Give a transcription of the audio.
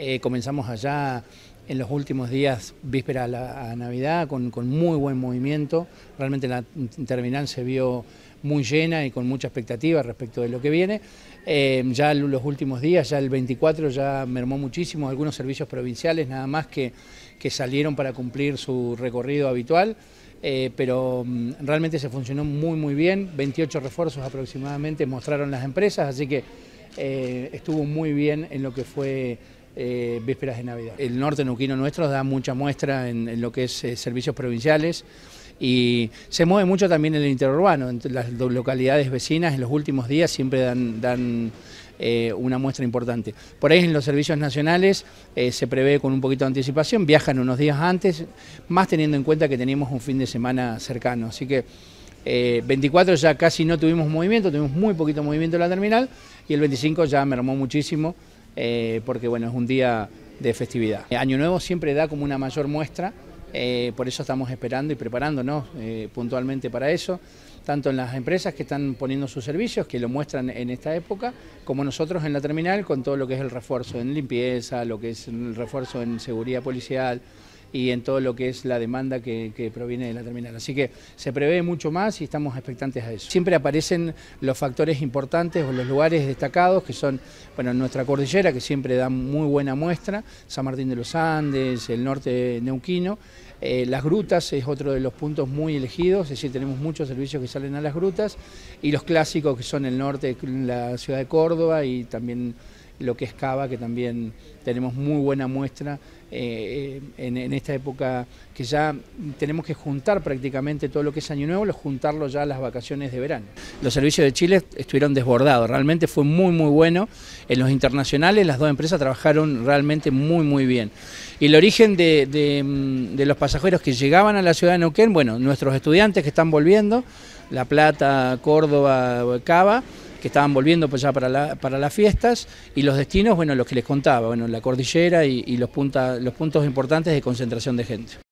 Eh, comenzamos allá en los últimos días, víspera a, la, Navidad, con, muy buen movimiento. Realmente la terminal se vio muy llena y con mucha expectativa respecto de lo que viene. Eh, ya los últimos días, ya el 24 ya mermó muchísimo, algunos servicios provinciales nada más que, que salieron para cumplir su recorrido habitual. Eh, pero mm, realmente se funcionó muy muy bien, 28 refuerzos aproximadamente mostraron las empresas, así que estuvo muy bien en lo que fue eh, vísperas de Navidad. El norte neuquino nuestro da mucha muestra en, lo que es eh, servicios provinciales y se mueve mucho también en el interurbano, urbano... las localidades vecinas en los últimos días siempre dan, eh, una muestra importante. Por ahí en los servicios nacionales se prevé con un poquito de anticipación, viajan unos días antes, más teniendo en cuenta que tenemos un fin de semana cercano, así que... 24 ya casi no tuvimos movimiento, tuvimos muy poquito movimiento en la terminal y el 25 ya mermó muchísimo eh, porque bueno, es un día de festividad. Eh, Año Nuevo siempre da como una mayor muestra, eh, por eso estamos esperando y preparándonos puntualmente para eso, tanto en las empresas que están poniendo sus servicios, que lo muestran en esta época, como nosotros en la terminal con todo lo que es el refuerzo en limpieza, lo que es el refuerzo en seguridad policial y en todo lo que es la demanda que, proviene de la terminal. Así que se prevé mucho más y estamos expectantes a eso. Siempre aparecen los factores importantes o los lugares destacados que son, bueno, nuestra cordillera que siempre da muy buena muestra, San Martín de los Andes, el norte neuquino, eh, las grutas es otro de los puntos muy elegidos, es decir, tenemos muchos servicios que salen a las grutas y los clásicos que son el norte, la ciudad de Córdoba y también lo que es cava, que también tenemos muy buena muestra eh, en, esta época que ya tenemos que juntar prácticamente todo lo que es Año Nuevo, lo juntarlo ya a las vacaciones de verano. Los servicios de Chile estuvieron desbordados, realmente fue muy muy bueno. En los internacionales las dos empresas trabajaron realmente muy muy bien. Y el origen de, de los pasajeros que llegaban a la ciudad de Neuquén, bueno, nuestros estudiantes que están volviendo, La Plata, Córdoba, Cava, que estaban volviendo pues ya para, para las fiestas y los destinos, bueno, los que les contaba, bueno, la cordillera y, los, los puntos importantes de concentración de gente.